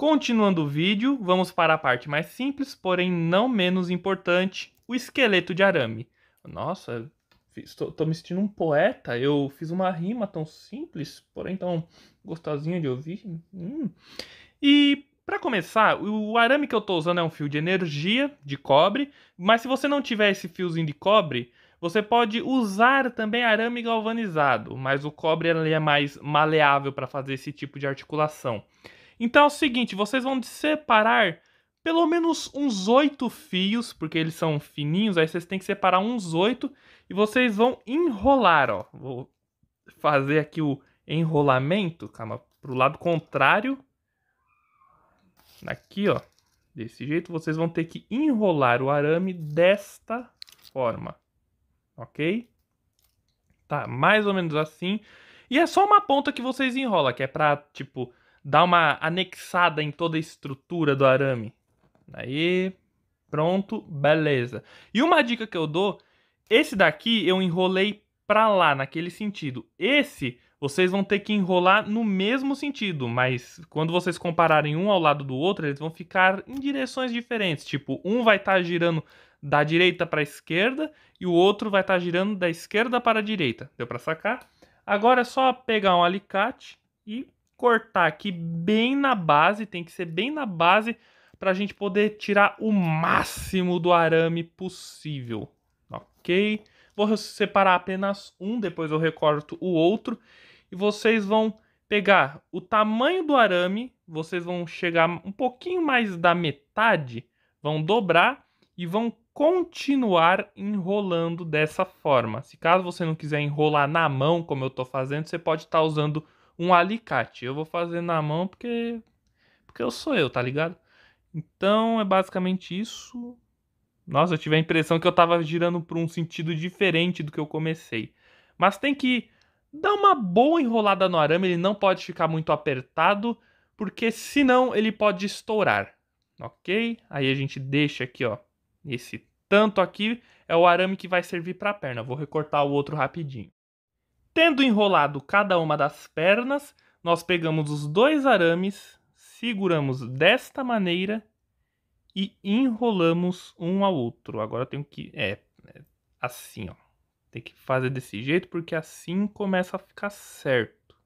Continuando o vídeo, vamos para a parte mais simples, porém não menos importante, o esqueleto de arame. Nossa, estou me sentindo um poeta, eu fiz uma rima tão simples, porém tão gostosinha de ouvir. Hum. E para começar, o arame que eu estou usando é um fio de energia, de cobre, mas se você não tiver esse fiozinho de cobre, você pode usar também arame galvanizado, mas o cobre é mais maleável para fazer esse tipo de articulação. Então é o seguinte, vocês vão separar pelo menos uns oito fios, porque eles são fininhos, aí vocês têm que separar uns oito e vocês vão enrolar, ó. Vou fazer aqui o enrolamento, calma, pro lado contrário. Aqui, ó. Desse jeito, vocês vão ter que enrolar o arame desta forma, ok? Tá, mais ou menos assim. E é só uma ponta que vocês enrolam, que é pra, tipo, dá uma anexada em toda a estrutura do arame. Aí, pronto, beleza. E uma dica que eu dou, esse daqui eu enrolei para lá, naquele sentido. Esse vocês vão ter que enrolar no mesmo sentido, mas quando vocês compararem um ao lado do outro, eles vão ficar em direções diferentes. Tipo, um vai estar tá girando da direita para a esquerda e o outro vai estar tá girando da esquerda para a direita. Deu para sacar? Agora é só pegar um alicate e cortar aqui bem na base, tem que ser bem na base para a gente poder tirar o máximo do arame possível, ok? Vou separar apenas um, depois eu recorto o outro e vocês vão pegar o tamanho do arame, vocês vão chegar um pouquinho mais da metade, vão dobrar e vão continuar enrolando dessa forma. Se caso você não quiser enrolar na mão, como eu estou fazendo, você pode estar tá usando um alicate. Eu vou fazer na mão porque porque eu sou eu, tá ligado? Então é basicamente isso. Nossa, eu tive a impressão que eu tava girando para um sentido diferente do que eu comecei. Mas tem que dar uma boa enrolada no arame, ele não pode ficar muito apertado, porque senão ele pode estourar. OK? Aí a gente deixa aqui, ó, esse tanto aqui é o arame que vai servir para a perna. vou recortar o outro rapidinho. Tendo enrolado cada uma das pernas, nós pegamos os dois arames, seguramos desta maneira e enrolamos um ao outro. Agora eu tenho que. É, é assim, ó. Tem que fazer desse jeito porque assim começa a ficar certo.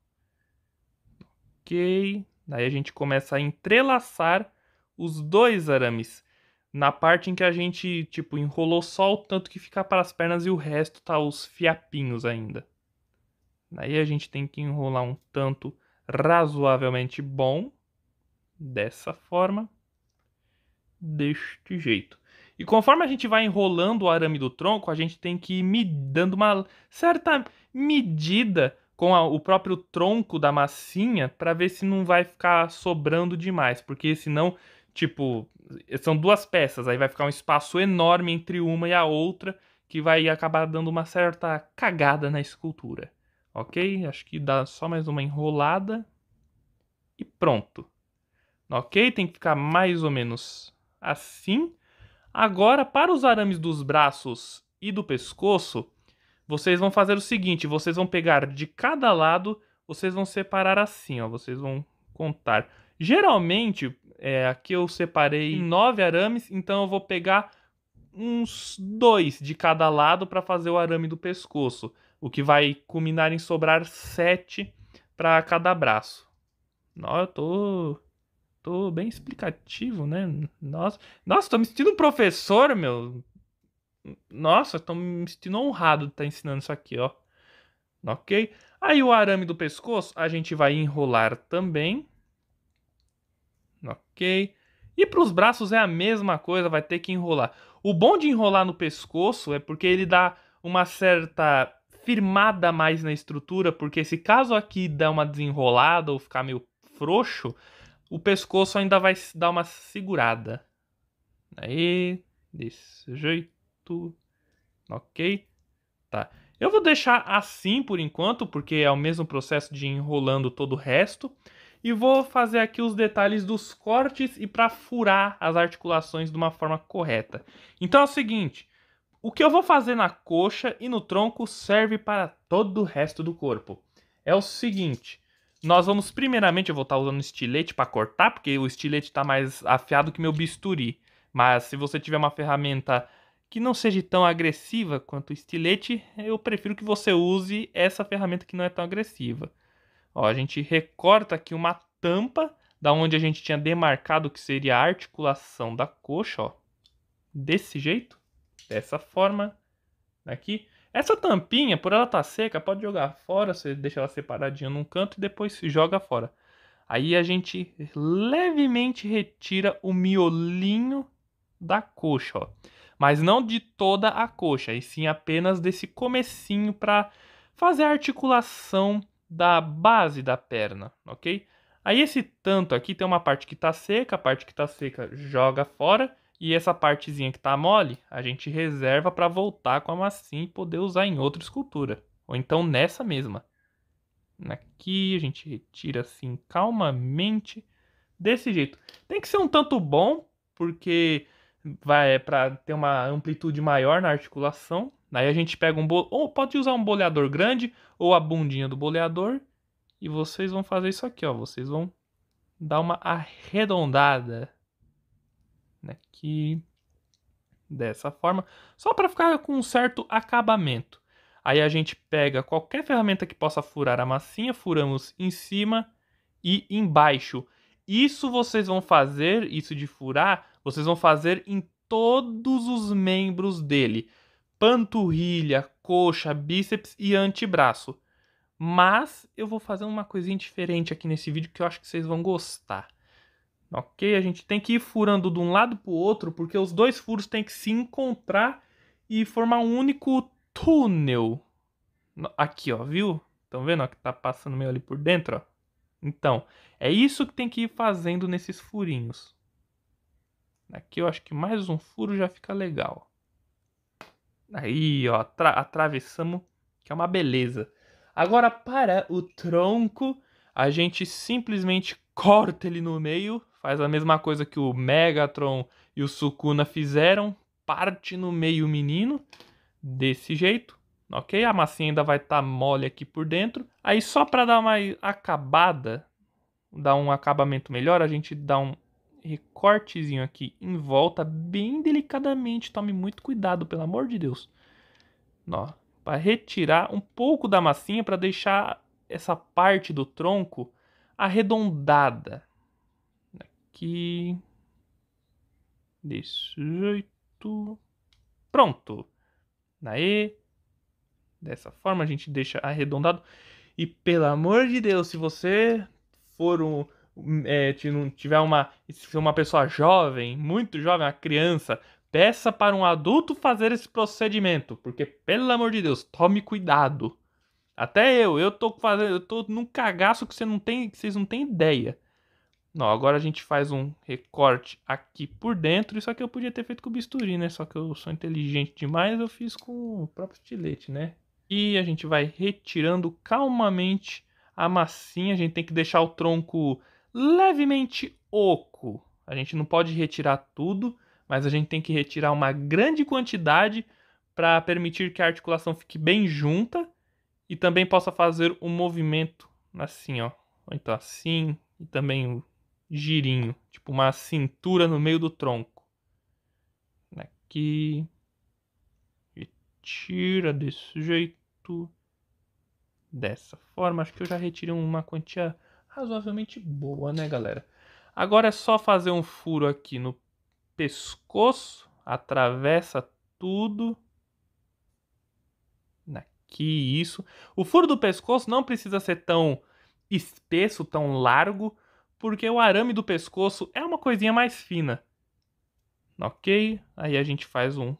Ok. Daí a gente começa a entrelaçar os dois arames. Na parte em que a gente, tipo, enrolou só o tanto que fica para as pernas e o resto tá os fiapinhos ainda. Aí a gente tem que enrolar um tanto razoavelmente bom, dessa forma, deste jeito. E conforme a gente vai enrolando o arame do tronco, a gente tem que ir dando uma certa medida com a, o próprio tronco da massinha para ver se não vai ficar sobrando demais, porque senão, tipo, são duas peças, aí vai ficar um espaço enorme entre uma e a outra que vai acabar dando uma certa cagada na escultura. Ok? Acho que dá só mais uma enrolada e pronto. Ok? Tem que ficar mais ou menos assim. Agora, para os arames dos braços e do pescoço, vocês vão fazer o seguinte: vocês vão pegar de cada lado, vocês vão separar assim, ó. Vocês vão contar. Geralmente, é, aqui eu separei nove arames, então eu vou pegar uns dois de cada lado para fazer o arame do pescoço o que vai culminar em sobrar 7 para cada braço. Nossa, eu tô tô bem explicativo, né? Nossa, nossa, tô me sentindo um professor, meu. Nossa, tô me sentindo honrado de estar tá ensinando isso aqui, ó. OK? Aí o arame do pescoço a gente vai enrolar também. OK? E para os braços é a mesma coisa, vai ter que enrolar. O bom de enrolar no pescoço é porque ele dá uma certa firmada mais na estrutura, porque se caso aqui der uma desenrolada ou ficar meio frouxo, o pescoço ainda vai dar uma segurada. Aí, desse jeito. Ok? Tá. Eu vou deixar assim por enquanto, porque é o mesmo processo de enrolando todo o resto. E vou fazer aqui os detalhes dos cortes e para furar as articulações de uma forma correta. Então é o seguinte, o que eu vou fazer na coxa e no tronco serve para todo o resto do corpo. É o seguinte, nós vamos primeiramente, eu vou estar tá usando estilete para cortar, porque o estilete está mais afiado que meu bisturi. Mas se você tiver uma ferramenta que não seja tão agressiva quanto o estilete, eu prefiro que você use essa ferramenta que não é tão agressiva. Ó, a gente recorta aqui uma tampa da onde a gente tinha demarcado que seria a articulação da coxa, ó. Desse jeito dessa forma aqui. Essa tampinha, por ela estar tá seca, pode jogar fora, você deixa ela separadinha num canto e depois joga fora. Aí a gente levemente retira o miolinho da coxa, ó. Mas não de toda a coxa, e sim apenas desse comecinho para fazer a articulação da base da perna, ok? Aí esse tanto aqui tem uma parte que está seca, a parte que está seca joga fora e essa partezinha que tá mole, a gente reserva para voltar com a massinha e poder usar em outra escultura. Ou então nessa mesma. Aqui a gente retira assim calmamente. Desse jeito. Tem que ser um tanto bom, porque vai é para ter uma amplitude maior na articulação. Aí a gente pega um bol... ou pode usar um boleador grande ou a bundinha do boleador e vocês vão fazer isso aqui, ó. Vocês vão dar uma arredondada aqui né, dessa forma, só para ficar com um certo acabamento. Aí a gente pega qualquer ferramenta que possa furar a massinha, furamos em cima e embaixo. Isso vocês vão fazer, isso de furar, vocês vão fazer em todos os membros dele: panturrilha, coxa, bíceps e antebraço. Mas eu vou fazer uma coisinha diferente aqui nesse vídeo que eu acho que vocês vão gostar ok? A gente tem que ir furando de um lado para o outro, porque os dois furos têm que se encontrar e formar um único túnel. Aqui, ó, viu? Estão vendo ó, que tá passando meio ali por dentro, ó? Então, é isso que tem que ir fazendo nesses furinhos. Aqui eu acho que mais um furo já fica legal. Aí, ó, atravessamos, que é uma beleza. Agora, para o tronco, a gente simplesmente corta ele no meio faz a mesma coisa que o Megatron e o Sukuna fizeram, parte no meio o menino, desse jeito, ok? A massinha ainda vai estar tá mole aqui por dentro. Aí só para dar uma acabada, dar um acabamento melhor, a gente dá um recortezinho aqui em volta, bem delicadamente, tome muito cuidado, pelo amor de Deus. Ó, para retirar um pouco da massinha para deixar essa parte do tronco arredondada, aqui. Desse jeito. Pronto. Aí. Dessa forma a gente deixa arredondado. E pelo amor de Deus, se você for um. É, tiver uma, se uma pessoa jovem, muito jovem, uma criança, peça para um adulto fazer esse procedimento, porque pelo amor de Deus, tome cuidado. Até eu, eu tô fazendo, eu tô num cagaço que você não tem, que vocês não têm ideia. Não, agora a gente faz um recorte aqui por dentro. Isso aqui eu podia ter feito com bisturi, né? Só que eu sou inteligente demais, eu fiz com o próprio estilete, né? E a gente vai retirando calmamente a massinha. A gente tem que deixar o tronco levemente oco. A gente não pode retirar tudo, mas a gente tem que retirar uma grande quantidade para permitir que a articulação fique bem junta e também possa fazer um movimento assim, ó. Ou então assim, e também girinho, tipo uma cintura no meio do tronco. Aqui. E tira desse jeito. Dessa forma. Acho que eu já retirei uma quantia razoavelmente boa, né, galera? Agora é só fazer um furo aqui no pescoço. Atravessa tudo. Aqui, isso. O furo do pescoço não precisa ser tão espesso, tão largo porque o arame do pescoço é uma coisinha mais fina. Ok? Aí a gente faz um,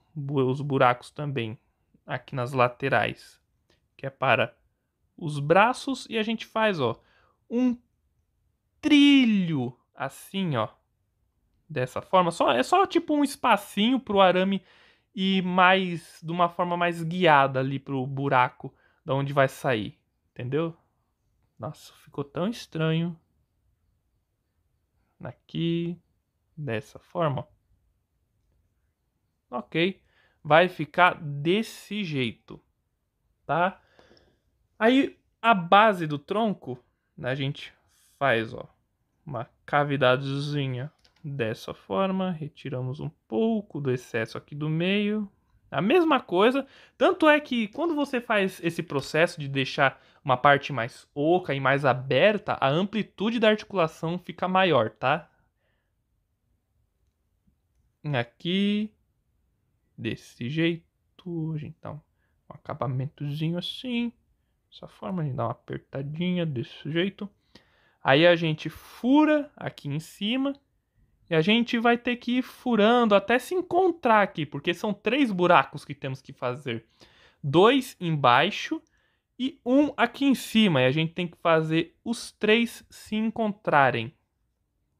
os buracos também aqui nas laterais, que é para os braços, e a gente faz, ó, um trilho assim, ó, dessa forma. Só, é só tipo um espacinho para o arame e mais de uma forma mais guiada ali para o buraco da onde vai sair, entendeu? Nossa, ficou tão estranho aqui, dessa forma. Ok, vai ficar desse jeito, tá? Aí a base do tronco, né, a gente faz ó, uma cavidadezinha dessa forma, retiramos um pouco do excesso aqui do meio, a mesma coisa, tanto é que quando você faz esse processo de deixar uma parte mais oca e mais aberta, a amplitude da articulação fica maior, tá? Aqui, desse jeito, então, um acabamentozinho assim, dessa forma, a gente dá uma apertadinha desse jeito. Aí a gente fura aqui em cima e a gente vai ter que ir furando até se encontrar aqui, porque são três buracos que temos que fazer: dois embaixo e um aqui em cima. E a gente tem que fazer os três se encontrarem.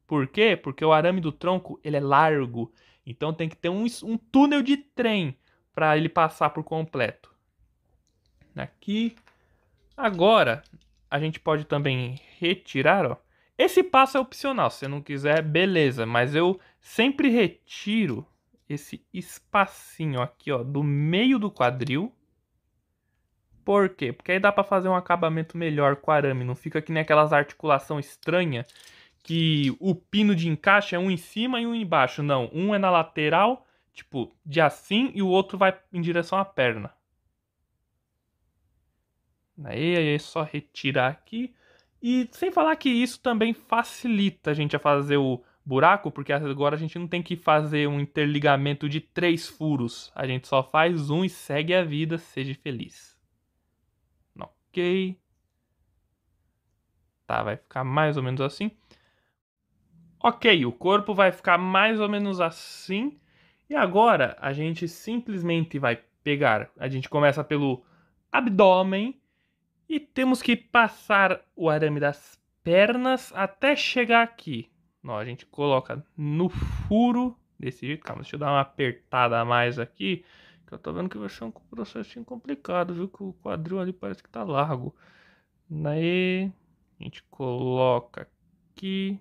Por quê? Porque o arame do tronco ele é largo, então tem que ter um, um túnel de trem para ele passar por completo. Aqui. Agora, a gente pode também retirar, ó. Esse passo é opcional, se você não quiser, beleza, mas eu sempre retiro esse espacinho aqui, ó, do meio do quadril. Por quê? Porque aí dá para fazer um acabamento melhor com arame, não fica que nem aquelas articulação estranha que o pino de encaixe é um em cima e um embaixo. Não, um é na lateral, tipo, de assim, e o outro vai em direção à perna. Aí, aí é só retirar aqui. E sem falar que isso também facilita a gente a fazer o buraco, porque agora a gente não tem que fazer um interligamento de três furos. A gente só faz um e segue a vida, seja feliz. Ok. Tá, vai ficar mais ou menos assim. Ok, o corpo vai ficar mais ou menos assim. E agora a gente simplesmente vai pegar. A gente começa pelo abdômen e temos que passar o arame das pernas até chegar aqui. Ó, a gente coloca no furo desse jeito. Calma, deixa eu dar uma apertada a mais aqui. Que eu tô vendo que vai ser um processinho complicado, viu? Que o quadril ali parece que tá largo. Daí a gente coloca aqui.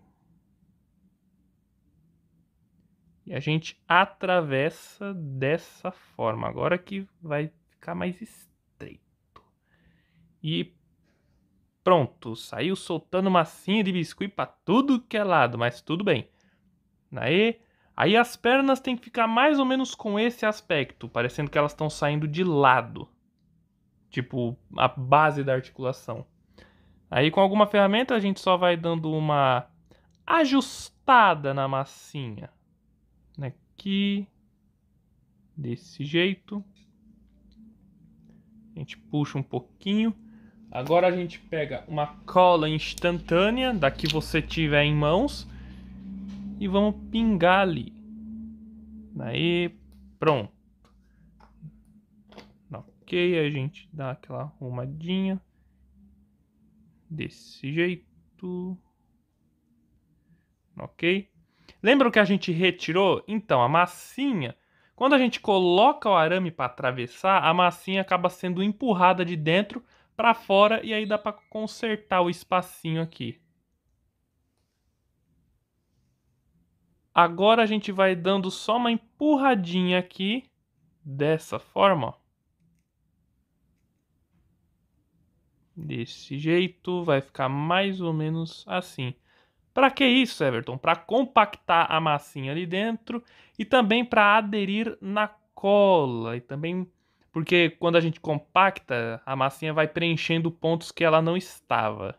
E a gente atravessa dessa forma. Agora que vai ficar mais estranho e pronto, saiu soltando massinha de biscuit para tudo que é lado, mas tudo bem. Aí, aí as pernas têm que ficar mais ou menos com esse aspecto, parecendo que elas estão saindo de lado. Tipo, a base da articulação. Aí com alguma ferramenta a gente só vai dando uma ajustada na massinha. Aqui. Desse jeito. A gente puxa um pouquinho. Agora a gente pega uma cola instantânea, da que você tiver em mãos, e vamos pingar ali. Aí pronto. Ok, a gente dá aquela arrumadinha. Desse jeito. Ok. Lembra o que a gente retirou? Então, a massinha... Quando a gente coloca o arame para atravessar, a massinha acaba sendo empurrada de dentro para fora e aí dá para consertar o espacinho aqui. Agora a gente vai dando só uma empurradinha aqui, dessa forma, Desse jeito, vai ficar mais ou menos assim. Para que isso, Everton? Para compactar a massinha ali dentro e também para aderir na cola e também porque quando a gente compacta, a massinha vai preenchendo pontos que ela não estava.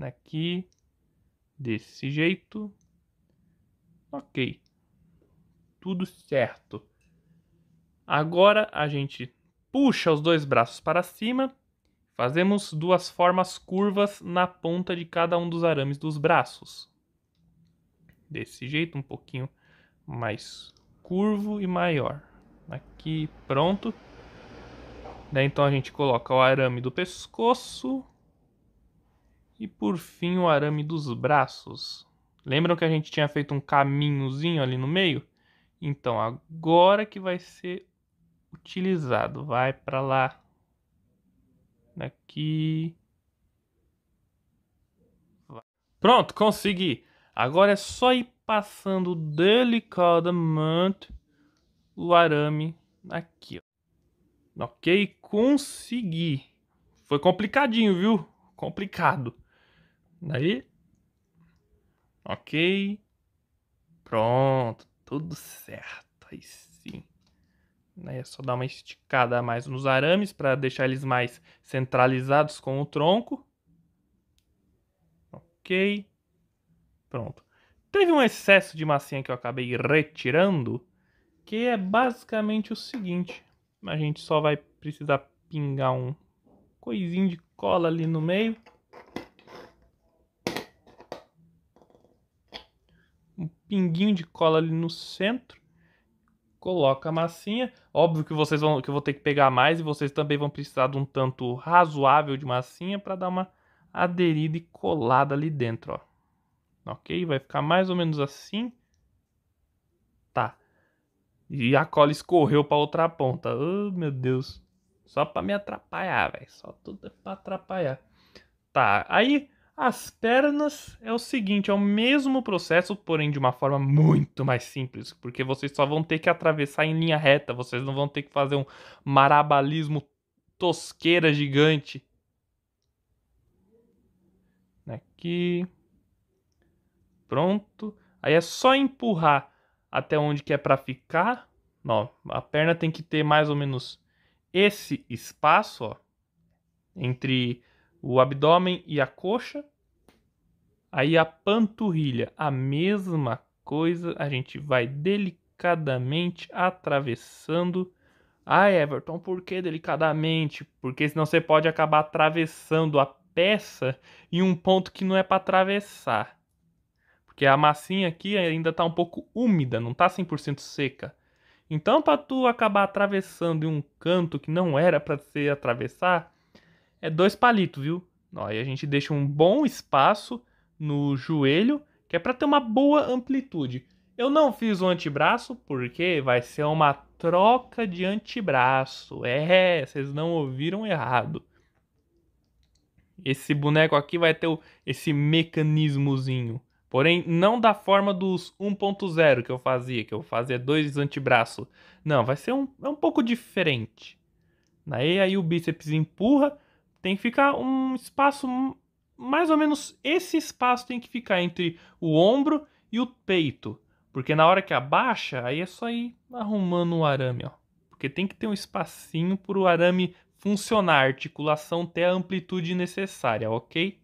Aqui, desse jeito. Ok. Tudo certo. Agora a gente puxa os dois braços para cima. Fazemos duas formas curvas na ponta de cada um dos arames dos braços. Desse jeito, um pouquinho mais curvo e maior. Aqui, pronto. Daí então a gente coloca o arame do pescoço e por fim o arame dos braços. Lembram que a gente tinha feito um caminhozinho ali no meio? Então agora que vai ser utilizado, vai para lá. aqui. Pronto, consegui. Agora é só ir passando delicadamente o arame aqui, ó. Ok, consegui. Foi complicadinho, viu? Complicado. Daí. Ok. Pronto, tudo certo. Aí sim. Daí é só dar uma esticada a mais nos arames para deixar eles mais centralizados com o tronco. Ok. Pronto. Teve um excesso de massinha que eu acabei retirando, que é basicamente o seguinte. A gente só vai precisar pingar um coisinho de cola ali no meio. Um pinguinho de cola ali no centro. Coloca a massinha. Óbvio que vocês vão que eu vou ter que pegar mais e vocês também vão precisar de um tanto razoável de massinha para dar uma aderida e colada ali dentro, ó. OK? Vai ficar mais ou menos assim. E a cola escorreu pra outra ponta. Oh, meu Deus. Só pra me atrapalhar, velho. Só tudo é pra atrapalhar. Tá, aí as pernas é o seguinte, é o mesmo processo, porém de uma forma muito mais simples, porque vocês só vão ter que atravessar em linha reta, vocês não vão ter que fazer um marabalismo tosqueira gigante. Aqui. Pronto. Aí é só empurrar até onde que é para ficar. Não, a perna tem que ter mais ou menos esse espaço, ó, entre o abdômen e a coxa. Aí a panturrilha, a mesma coisa, a gente vai delicadamente atravessando. Ah, Everton, por que delicadamente? Porque senão você pode acabar atravessando a peça em um ponto que não é para atravessar. Porque a massinha aqui ainda está um pouco úmida, não está 100% seca. Então, para tu acabar atravessando em um canto que não era para você atravessar, é dois palitos, viu? Aí a gente deixa um bom espaço no joelho, que é para ter uma boa amplitude. Eu não fiz o antebraço porque vai ser uma troca de antebraço. É, vocês não ouviram errado. Esse boneco aqui vai ter esse mecanismozinho. Porém, não da forma dos 1.0 que eu fazia, que eu fazia dois antebraços. Não, vai ser um, é um pouco diferente. Daí aí o bíceps empurra, tem que ficar um espaço, hum, mais ou menos esse espaço tem que ficar entre o ombro e o peito. Porque na hora que abaixa, aí é só ir arrumando o arame, ó. Porque tem que ter um espacinho para o arame funcionar, a articulação ter a amplitude necessária, ok?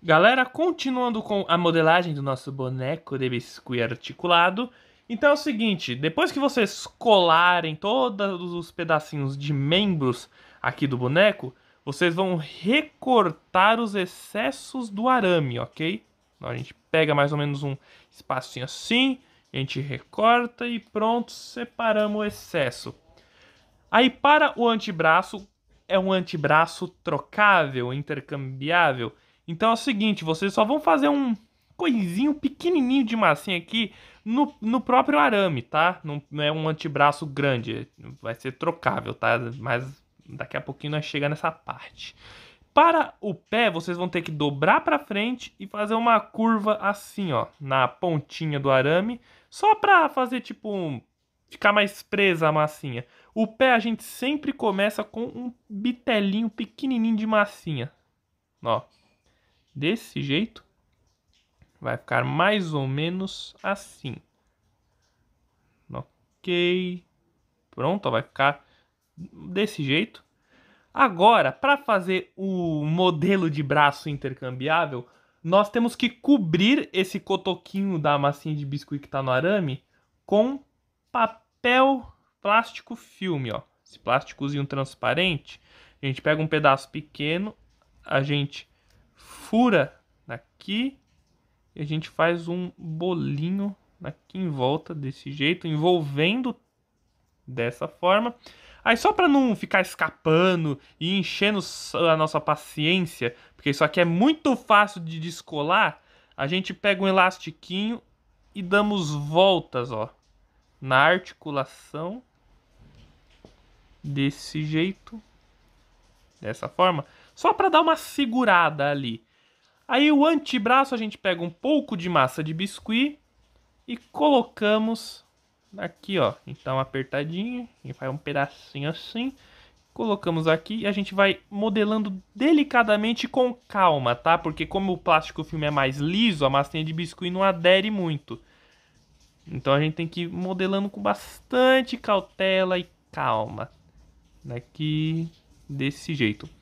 Galera, continuando com a modelagem do nosso boneco de biscuit articulado. Então é o seguinte, depois que vocês colarem todos os pedacinhos de membros aqui do boneco, vocês vão recortar os excessos do arame, ok? Então a gente pega mais ou menos um espacinho assim, a gente recorta e pronto, separamos o excesso. Aí para o antebraço, é um antebraço trocável, intercambiável, então é o seguinte, vocês só vão fazer um coisinho pequenininho de massinha aqui no, no próprio arame, tá? Não, não é um antebraço grande, vai ser trocável, tá? Mas daqui a pouquinho nós chega nessa parte. Para o pé, vocês vão ter que dobrar para frente e fazer uma curva assim, ó, na pontinha do arame, só para fazer tipo um, ficar mais presa a massinha. O pé a gente sempre começa com um bitelinho pequenininho de massinha, ó desse jeito, vai ficar mais ou menos assim. Ok. Pronto, vai ficar desse jeito. Agora, para fazer o modelo de braço intercambiável, nós temos que cobrir esse cotoquinho da massinha de biscuit que está no arame com papel plástico filme, ó. Esse plásticozinho transparente. A gente pega um pedaço pequeno, a gente fura daqui e a gente faz um bolinho aqui em volta desse jeito, envolvendo dessa forma. Aí só para não ficar escapando e enchendo a nossa paciência, porque isso aqui é muito fácil de descolar, a gente pega um elastiquinho e damos voltas, ó, na articulação desse jeito, dessa forma. Só para dar uma segurada ali. Aí o antebraço a gente pega um pouco de massa de biscuit e colocamos aqui, ó. Então apertadinho, e faz um pedacinho assim. Colocamos aqui e a gente vai modelando delicadamente com calma, tá? Porque como o plástico filme é mais liso, a massinha de biscuit não adere muito. Então a gente tem que ir modelando com bastante cautela e calma. Daqui desse jeito.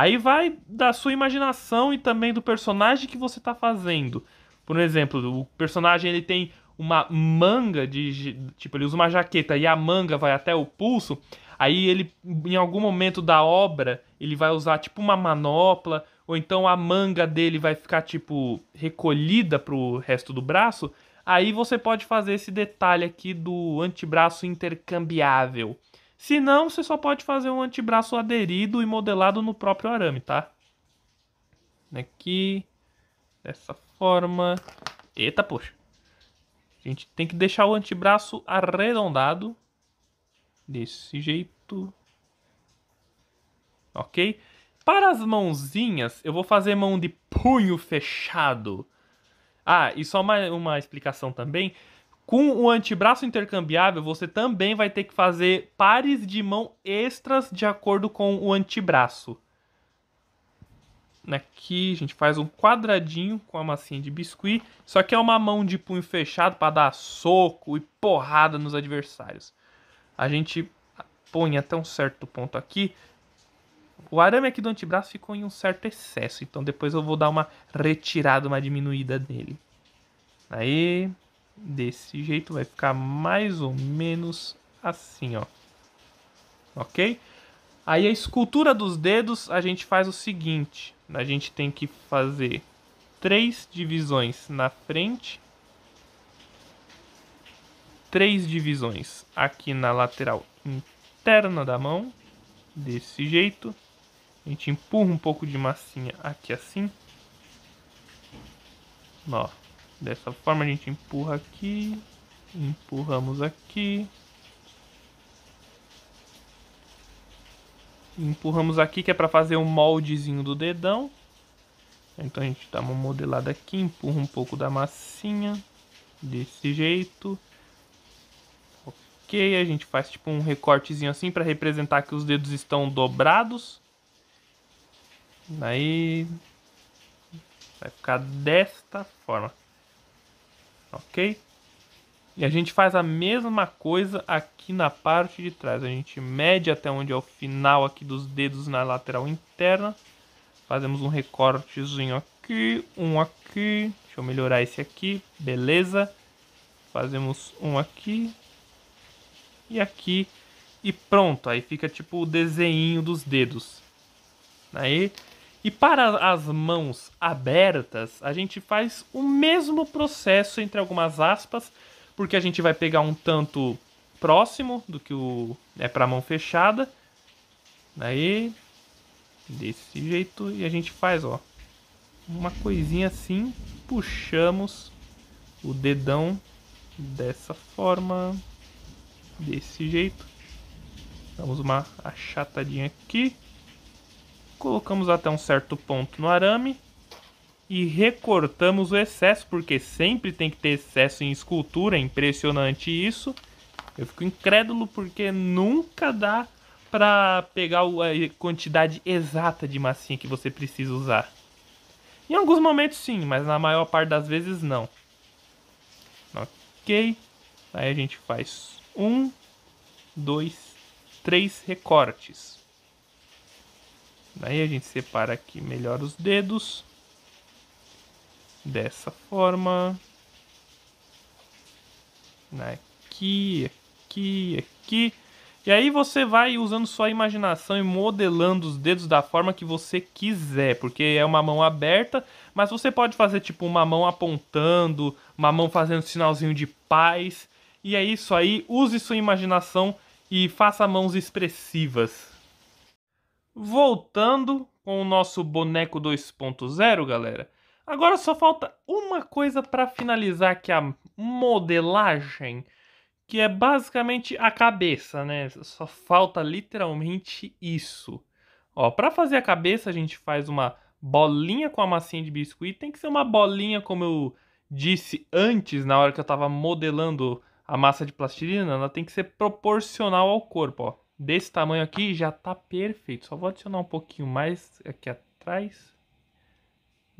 Aí vai da sua imaginação e também do personagem que você está fazendo. Por exemplo, o personagem ele tem uma manga de tipo ele usa uma jaqueta e a manga vai até o pulso. Aí ele em algum momento da obra ele vai usar tipo uma manopla ou então a manga dele vai ficar tipo recolhida pro resto do braço. Aí você pode fazer esse detalhe aqui do antebraço intercambiável. Se não, você só pode fazer um antebraço aderido e modelado no próprio arame, tá? Aqui, dessa forma. Eita, poxa. A gente tem que deixar o antebraço arredondado. Desse jeito. Ok? Para as mãozinhas, eu vou fazer mão de punho fechado. Ah, e só uma, uma explicação também. Com o antebraço intercambiável, você também vai ter que fazer pares de mão extras de acordo com o antebraço. Aqui a gente faz um quadradinho com a massinha de biscuit. Só que é uma mão de punho fechado para dar soco e porrada nos adversários. A gente põe até um certo ponto aqui. O arame aqui do antebraço ficou em um certo excesso, então depois eu vou dar uma retirada, uma diminuída nele. Aí, desse jeito, vai ficar mais ou menos assim, ó. Ok? Aí a escultura dos dedos a gente faz o seguinte: a gente tem que fazer três divisões na frente, três divisões aqui na lateral interna da mão, desse jeito. A gente empurra um pouco de massinha aqui assim. Ó, Dessa forma a gente empurra aqui, empurramos aqui. Empurramos aqui que é para fazer um moldezinho do dedão. Então a gente dá uma modelada aqui, empurra um pouco da massinha, desse jeito. Ok, a gente faz tipo um recortezinho assim para representar que os dedos estão dobrados. Aí vai ficar desta forma ok? E a gente faz a mesma coisa aqui na parte de trás. A gente mede até onde é o final aqui dos dedos na lateral interna. Fazemos um recortezinho aqui, um aqui. Deixa eu melhorar esse aqui, beleza. Fazemos um aqui e aqui. E pronto, aí fica tipo o desenho dos dedos. Aí e para as mãos abertas, a gente faz o mesmo processo entre algumas aspas, porque a gente vai pegar um tanto próximo do que o é para mão fechada. Aí desse jeito e a gente faz, ó, uma coisinha assim, puxamos o dedão dessa forma, desse jeito. Damos uma achatadinha aqui colocamos até um certo ponto no arame e recortamos o excesso, porque sempre tem que ter excesso em escultura, é impressionante isso. Eu fico incrédulo porque nunca dá para pegar a quantidade exata de massinha que você precisa usar. Em alguns momentos sim, mas na maior parte das vezes não. Ok, aí a gente faz um, dois, três recortes. Daí a gente separa aqui melhor os dedos. Dessa forma. Aqui, aqui, aqui. E aí você vai usando sua imaginação e modelando os dedos da forma que você quiser, porque é uma mão aberta, mas você pode fazer tipo uma mão apontando, uma mão fazendo sinalzinho de paz. E é isso aí, use sua imaginação e faça mãos expressivas voltando com o nosso boneco 2.0, galera. Agora só falta uma coisa para finalizar que a modelagem, que é basicamente a cabeça, né? Só falta literalmente isso. Ó, para fazer a cabeça a gente faz uma bolinha com a massinha de biscoito, tem que ser uma bolinha como eu disse antes, na hora que eu estava modelando a massa de plastilina, ela tem que ser proporcional ao corpo, ó desse tamanho aqui já tá perfeito. Só vou adicionar um pouquinho mais aqui atrás.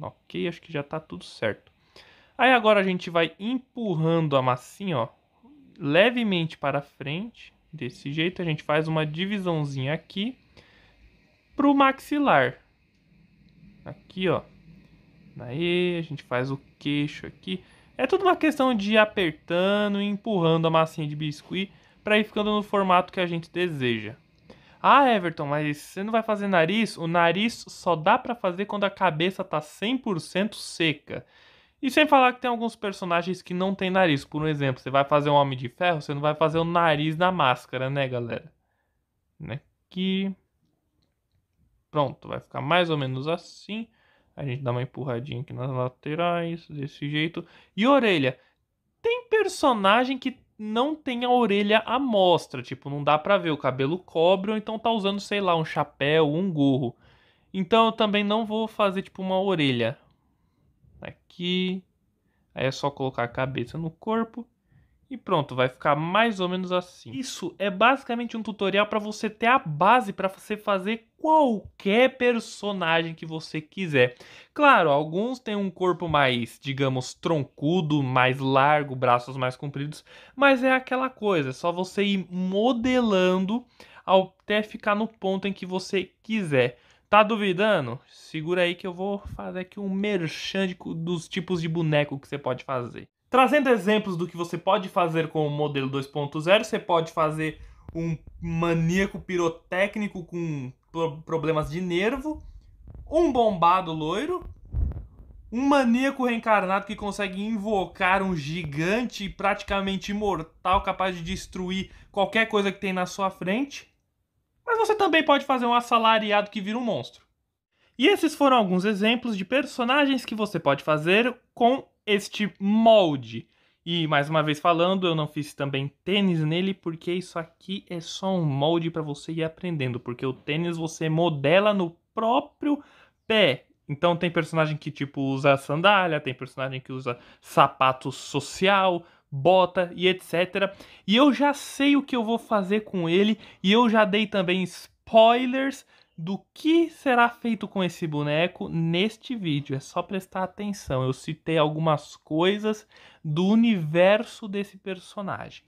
Ok, acho que já tá tudo certo. Aí agora a gente vai empurrando a massinha, ó, levemente para frente. Desse jeito a gente faz uma divisãozinha aqui pro maxilar. Aqui, ó. Aí a gente faz o queixo aqui. É tudo uma questão de ir apertando e empurrando a massinha de biscuit para ir ficando no formato que a gente deseja. Ah, Everton, mas você não vai fazer nariz? O nariz só dá para fazer quando a cabeça tá 100% seca. E sem falar que tem alguns personagens que não tem nariz. Por um exemplo, você vai fazer um Homem de Ferro, você não vai fazer o nariz na máscara, né, galera? Né? Que... Pronto, vai ficar mais ou menos assim. A gente dá uma empurradinha aqui nas laterais, desse jeito. E orelha. Tem personagem que não tem a orelha à mostra, tipo, não dá para ver, o cabelo cobre ou então tá usando, sei lá, um chapéu, um gorro. Então eu também não vou fazer tipo uma orelha. Aqui. Aí é só colocar a cabeça no corpo. E pronto, vai ficar mais ou menos assim. Isso é basicamente um tutorial para você ter a base para você fazer qualquer personagem que você quiser. Claro, alguns têm um corpo mais, digamos, troncudo, mais largo, braços mais compridos, mas é aquela coisa, é só você ir modelando até ficar no ponto em que você quiser. Tá duvidando? Segura aí que eu vou fazer aqui um merchan dos tipos de boneco que você pode fazer. Trazendo exemplos do que você pode fazer com o modelo 2.0, você pode fazer um maníaco pirotécnico com problemas de nervo, um bombado loiro, um maníaco reencarnado que consegue invocar um gigante praticamente imortal capaz de destruir qualquer coisa que tem na sua frente. Mas você também pode fazer um assalariado que vira um monstro. E esses foram alguns exemplos de personagens que você pode fazer com este molde. E mais uma vez falando, eu não fiz também tênis nele, porque isso aqui é só um molde para você ir aprendendo, porque o tênis você modela no próprio pé. Então tem personagem que tipo usa sandália, tem personagem que usa sapato social, bota e etc. E eu já sei o que eu vou fazer com ele e eu já dei também spoilers do que será feito com esse boneco neste vídeo. É só prestar atenção, eu citei algumas coisas do universo desse personagem.